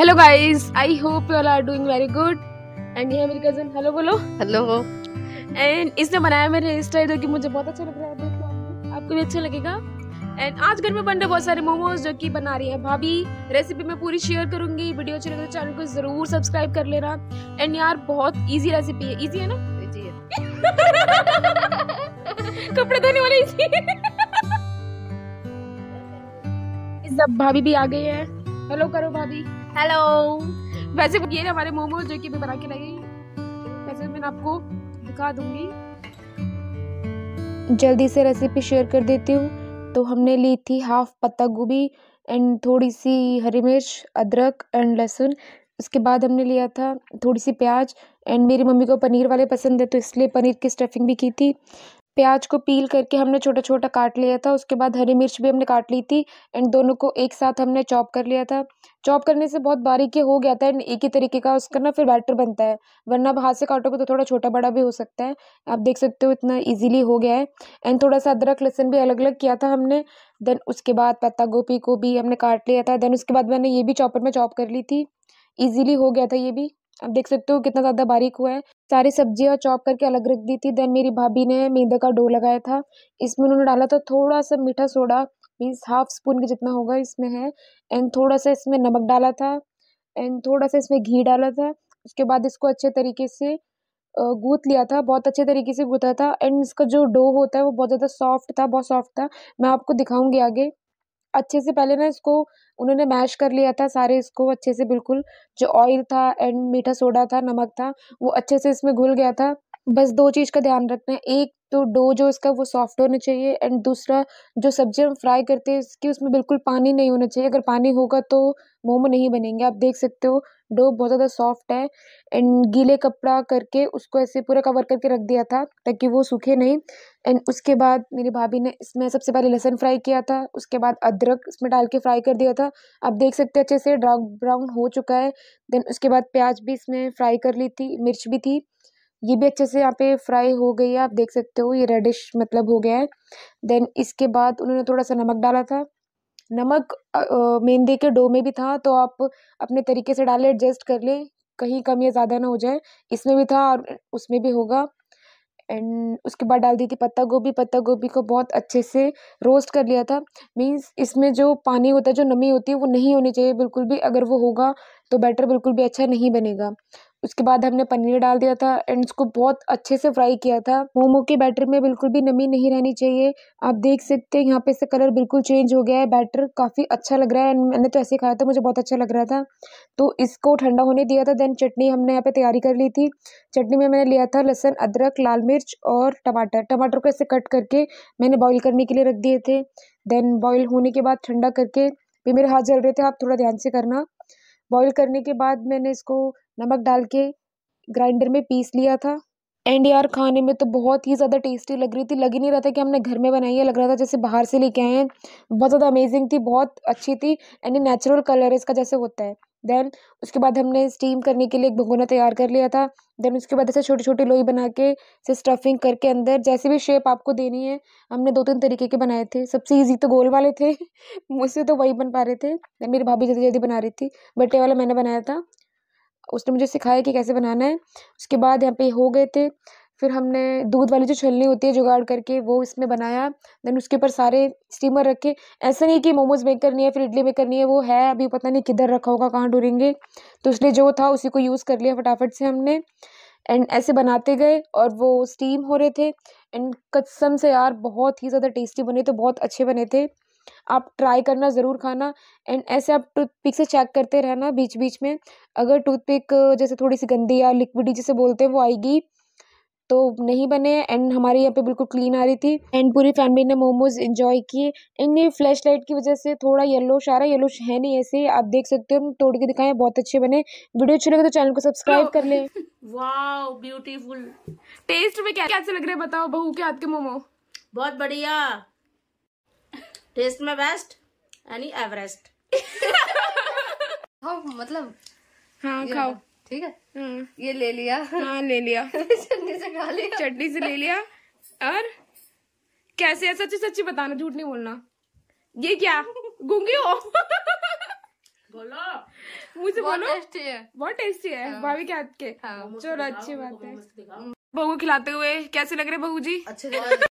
Hello guys I hope you all are doing very good and ये मेरी cousin hello बोलो hello and इसने बनाया मेरे इंस्टा जो कि मुझे बहुत अच्छा लग रहा है देखो आपको भी अच्छा लगेगा एंड आज घर में बन रहे बहुत सारे मोमोज जो कि बना रही है भाभी रेसिपी मैं पूरी शेयर करूंगी वीडियो अच्छी लगे तो चैनल को जरूर सब्सक्राइब कर लेना एंड यार बहुत इजी रेसिपी है इजी है ना इजी है कपड़े धोने वाले इजी है भाभी भी आ गई है हेलो करो भाभी हेलो वैसे ये हमारे मोमो जो कि मैं बना के लाई वैसे मैं आपको दिखा दूंगी जल्दी से रेसिपी शेयर कर देती हूँ तो हमने ली थी हाफ पत्ता गोभी एंड थोड़ी सी हरी मिर्च अदरक एंड लहसुन उसके बाद हमने लिया था थोड़ी सी प्याज एंड मेरी मम्मी को पनीर वाले पसंद है तो इसलिए पनीर की स्टफिंग भी की थी प्याज को पील करके हमने छोटा छोटा काट लिया था उसके बाद हरी मिर्च भी हमने काट ली थी एंड दोनों को एक साथ हमने चॉप कर लिया था चॉप करने से बहुत बारीकी हो गया था एंड एक ही तरीके का उसका ना फिर बैटर बनता है वरना हाथ से काटोगे तो थोड़ा छोटा बड़ा भी हो सकता है आप देख सकते हो इतना ईजिली हो गया है एंड थोड़ा सा अदरक लहसुन भी अलग अलग किया था हमने देन उसके बाद पत्ता गोभी को भी हमने काट लिया था देन उसके बाद मैंने ये भी चॉपर में चॉप कर ली थी ईजिली हो गया था ये भी आप देख सकते हो कितना ज़्यादा बारीक हुआ है सारी सब्जियाँ चॉप करके अलग रख दी थी देन मेरी भाभी ने मैदा का डो लगाया था इसमें उन्होंने डाला था थोड़ा सा मीठा सोडा मीन्स हाफ स्पून के जितना होगा इसमें है एंड थोड़ा सा इसमें नमक डाला था एंड थोड़ा सा इसमें घी डाला था उसके बाद इसको अच्छे तरीके से गूथ लिया था बहुत अच्छे तरीके से गूथा था एंड इसका जो डो होता है वो बहुत ज़्यादा सॉफ्ट था बहुत सॉफ्ट था मैं आपको दिखाऊंगी आगे अच्छे से पहले ना इसको उन्होंने मैश कर लिया था सारे इसको अच्छे से बिल्कुल जो ऑयल था एंड मीठा सोडा था नमक था वो अच्छे से इसमें घुल गया था बस दो चीज़ का ध्यान रखना है एक तो डो जो इसका वो सॉफ्ट होना चाहिए एंड दूसरा जो सब्ज़ी हम फ्राई करते हैं इसकी उसमें बिल्कुल पानी नहीं होना चाहिए अगर पानी होगा तो मोमो नहीं बनेंगे आप देख सकते हो डो बहुत ज़्यादा सॉफ्ट है एंड गीले कपड़ा करके उसको ऐसे पूरा कवर करके रख दिया था ताकि वो सूखे नहीं एंड उसके बाद मेरी भाभी ने इसमें सबसे पहले लहसुन फ्राई किया था उसके बाद अदरक इसमें डाल के फ्राई कर दिया था आप देख सकते हैं अच्छे से डार्क ब्राउन हो चुका है देन उसके बाद प्याज भी इसमें फ्राई कर ली थी मिर्च भी थी ये भी अच्छे से यहाँ पे फ्राई हो गई है आप देख सकते हो ये रेडिश मतलब हो गया है देन इसके बाद उन्होंने थोड़ा सा नमक डाला था नमक मेंदे के डो में भी था तो आप अपने तरीके से डालें एडजस्ट कर लें कहीं कम या ज़्यादा ना हो जाए इसमें भी था और उसमें भी होगा एंड उसके बाद डाल दी थी पत्ता गोभी पत्ता गोभी को बहुत अच्छे से रोस्ट कर लिया था मीन्स इसमें जो पानी होता है जो नमी होती है वो नहीं होनी चाहिए बिल्कुल भी अगर वो होगा तो बैटर बिल्कुल भी अच्छा नहीं बनेगा उसके बाद हमने पनीर डाल दिया था एंड उसको बहुत अच्छे से फ्राई किया था मोमो के बैटर में बिल्कुल भी नमी नहीं रहनी चाहिए आप देख सकते हैं यहाँ पे इससे कलर बिल्कुल चेंज हो गया है बैटर काफ़ी अच्छा लग रहा है एंड मैंने तो ऐसे खाया था मुझे बहुत अच्छा लग रहा था तो इसको ठंडा होने दिया था देन चटनी हमने यहाँ पर तैयारी कर ली थी चटनी में मैंने लिया था लहसन अदरक लाल मिर्च और टमाटर टमाटर को ऐसे कट करके मैंने बॉयल करने के लिए रख दिए थे देन बॉयल होने के बाद ठंडा करके भी मेरे हाथ जल रहे थे आप थोड़ा ध्यान से करना बॉईल करने के बाद मैंने इसको नमक डाल के ग्राइंडर में पीस लिया था एंड यार खाने में तो बहुत ही ज़्यादा टेस्टी लग रही थी लग ही नहीं रहा था कि हमने घर में बनाई है लग रहा था जैसे बाहर से लेके आए हैं बहुत ज़्यादा अमेजिंग थी बहुत अच्छी थी एंड नेचुरल कलर इसका जैसे होता है देन उसके बाद हमने स्टीम करने के लिए एक भगोना तैयार कर लिया था देन उसके बाद ऐसे छोटे छोटे लोई बना के इसे स्टफिंग करके अंदर जैसे भी शेप आपको देनी है हमने दो तीन तरीके के बनाए थे सबसे ईजी तो गोल वाले थे मुझसे तो वही बन पा रहे थे देन मेरी भाभी जल्दी जल्दी बना रही थी बट्टे वाला मैंने बनाया था उसने मुझे सिखाया कि कैसे बनाना है उसके बाद यहाँ पे हो गए थे फिर हमने दूध वाली जो छलनी होती है जुगाड़ करके वो इसमें बनाया देन उसके ऊपर सारे स्टीमर रखे ऐसा नहीं कि मोमोज मेक करनी है फिर इडली मेक करनी है वो है अभी पता नहीं किधर रखा होगा कहाँ डूरेंगे तो इसलिए जो था उसी को यूज़ कर लिया फटाफट से हमने एंड ऐसे बनाते गए और वो स्टीम हो रहे थे एंड कसम से यार बहुत ही ज़्यादा टेस्टी बने थे तो बहुत अच्छे बने थे आप ट्राई करना ज़रूर खाना एंड ऐसे आप टूथपिक से चेक करते रहना बीच बीच में अगर टूथपिक जैसे थोड़ी सी गंदी या लिक्विडी जैसे बोलते हैं वो आएगी तो नहीं बने एंड हमारे यहाँ पे बिल्कुल क्लीन आ रही थी एंड पूरी फैमिली ने मोमोज इन्जॉय किए एंड ये फ्लैश लाइट की वजह से थोड़ा येलो आ सारा येलो है नहीं ऐसे आप देख सकते हो तोड़ के दिखाएं बहुत अच्छे बने वीडियो अच्छे लगे तो चैनल को सब्सक्राइब कर ले ब्यूटीफुल टेस्ट में क्या कैसे लग रहे हैं बताओ बहू के हाथ के मोमो बहुत बढ़िया टेस्ट में बेस्ट यानी एवरेस्ट खाओ हाँ, मतलब हाँ खाओ ठीक है हम्म। ये ले लिया हाँ ले लिया चटनी से खा लिया चटनी से ले लिया और कैसे है सच्ची सच्ची बताना झूठ नहीं बोलना ये क्या गुंगी हो बोलो मुझे बोलो बहुत टेस्टी है हाँ। भाभी के हाथ के हाँ। चलो अच्छी बात है बहू खिलाते हुए कैसे लग रहे बहू जी अच्छे